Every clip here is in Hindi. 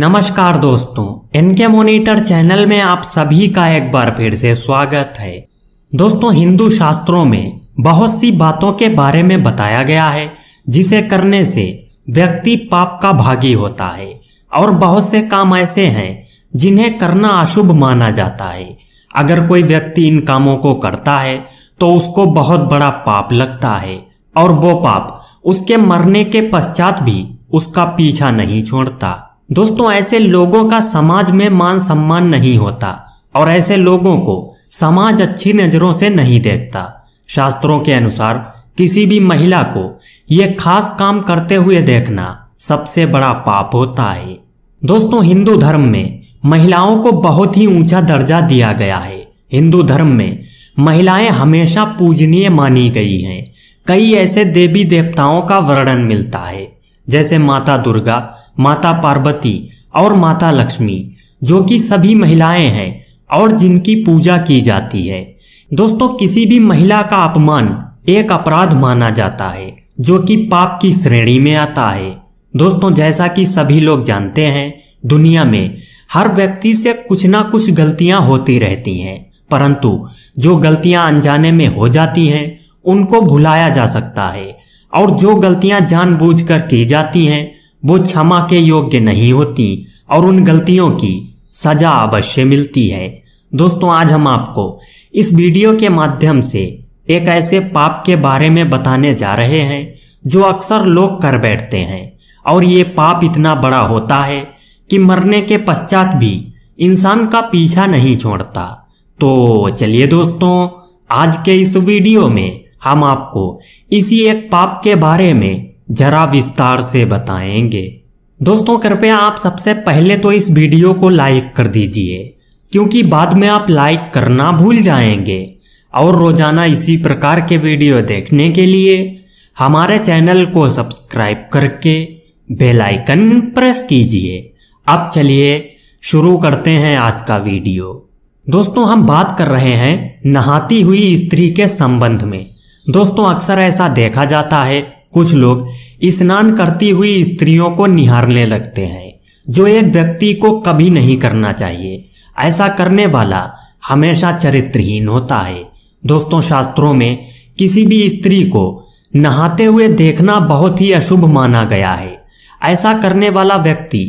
नमस्कार दोस्तों एनके मोनिटर चैनल में आप सभी का एक बार फिर से स्वागत है दोस्तों हिंदू शास्त्रों में बहुत सी बातों के बारे में बताया गया है जिसे करने से व्यक्ति पाप का भागी होता है और बहुत से काम ऐसे हैं जिन्हें करना अशुभ माना जाता है अगर कोई व्यक्ति इन कामों को करता है तो उसको बहुत बड़ा पाप लगता है और वो पाप उसके मरने के पश्चात भी उसका पीछा नहीं छोड़ता दोस्तों ऐसे लोगों का समाज में मान सम्मान नहीं होता और ऐसे लोगों को समाज अच्छी नजरों से नहीं देखता शास्त्रों के अनुसार किसी भी महिला को यह खास काम करते हुए देखना सबसे बड़ा पाप होता है दोस्तों हिंदू धर्म में महिलाओं को बहुत ही ऊंचा दर्जा दिया गया है हिंदू धर्म में महिलाएं हमेशा पूजनीय मानी गई हैं कई ऐसे देवी देवताओं का वर्णन मिलता है जैसे माता दुर्गा माता पार्वती और माता लक्ष्मी जो कि सभी महिलाएं हैं और जिनकी पूजा की जाती है दोस्तों किसी भी महिला का अपमान एक अपराध माना जाता है जो कि पाप की श्रेणी में आता है दोस्तों जैसा कि सभी लोग जानते हैं दुनिया में हर व्यक्ति से कुछ ना कुछ गलतियां होती रहती हैं परंतु जो गलतियां अनजाने में हो जाती हैं उनको भुलाया जा सकता है और जो गलतियां जानबूझकर की जाती हैं वो क्षमा के योग्य नहीं होती और उन गलतियों की सजा अवश्य मिलती है दोस्तों आज हम आपको इस वीडियो के माध्यम से एक ऐसे पाप के बारे में बताने जा रहे हैं जो अक्सर लोग कर बैठते हैं और ये पाप इतना बड़ा होता है कि मरने के पश्चात भी इंसान का पीछा नहीं छोड़ता तो चलिए दोस्तों आज के इस वीडियो में हम आपको इसी एक पाप के बारे में जरा विस्तार से बताएंगे दोस्तों कृपया आप सबसे पहले तो इस वीडियो को लाइक कर दीजिए क्योंकि बाद में आप लाइक करना भूल जाएंगे और रोजाना इसी प्रकार के वीडियो देखने के लिए हमारे चैनल को सब्सक्राइब करके बेल आइकन प्रेस कीजिए अब चलिए शुरू करते हैं आज का वीडियो दोस्तों हम बात कर रहे हैं नहाती हुई स्त्री के संबंध में दोस्तों अक्सर ऐसा देखा जाता है कुछ लोग स्नान करती हुई स्त्रियों को निहारने लगते हैं जो एक व्यक्ति को कभी नहीं करना चाहिए ऐसा करने वाला हमेशा चरित्रहीन होता है दोस्तों शास्त्रों में किसी भी स्त्री को नहाते हुए देखना बहुत ही अशुभ माना गया है ऐसा करने वाला व्यक्ति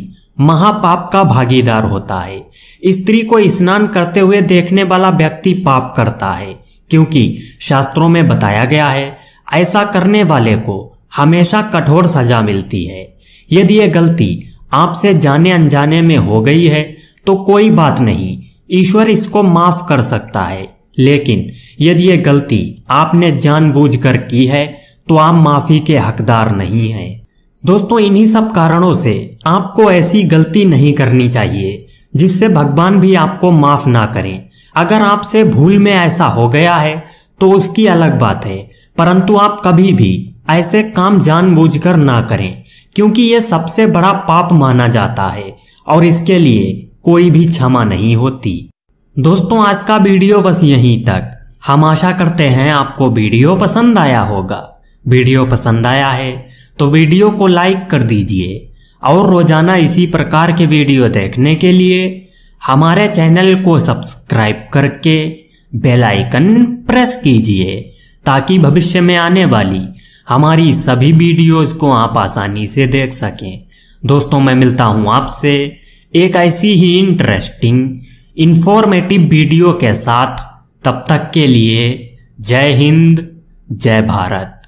महापाप का भागीदार होता है स्त्री को स्नान करते हुए देखने वाला व्यक्ति पाप करता है क्योंकि शास्त्रों में बताया गया है ऐसा करने वाले को हमेशा कठोर सजा मिलती है यदि ये गलती आपसे जाने अनजाने में हो गई है तो कोई बात नहीं ईश्वर इसको माफ कर सकता है लेकिन यदि ये गलती आपने जानबूझकर की है तो आप माफी के हकदार नहीं हैं दोस्तों इन्हीं सब कारणों से आपको ऐसी गलती नहीं करनी चाहिए जिससे भगवान भी आपको माफ ना करें अगर आपसे भूल में ऐसा हो गया है तो उसकी अलग बात है परंतु आप कभी भी ऐसे काम जानबूझकर ना करें क्योंकि ये सबसे बड़ा पाप माना जाता है और इसके लिए कोई भी क्षमा नहीं होती दोस्तों आज का वीडियो बस यहीं तक हम आशा करते हैं आपको वीडियो पसंद आया होगा वीडियो पसंद आया है तो वीडियो को लाइक कर दीजिए और रोजाना इसी प्रकार के वीडियो देखने के लिए हमारे चैनल को सब्सक्राइब करके बेल आइकन प्रेस कीजिए ताकि भविष्य में आने वाली हमारी सभी वीडियोस को आप आसानी से देख सकें दोस्तों मैं मिलता हूं आपसे एक ऐसी ही इंटरेस्टिंग इन्फॉर्मेटिव वीडियो के साथ तब तक के लिए जय हिंद जय भारत